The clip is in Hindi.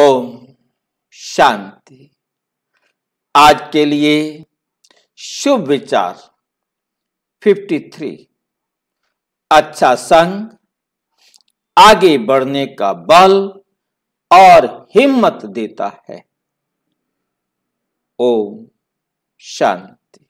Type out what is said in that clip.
ओम शांति आज के लिए शुभ विचार 53 अच्छा संग आगे बढ़ने का बल और हिम्मत देता है ओम शांति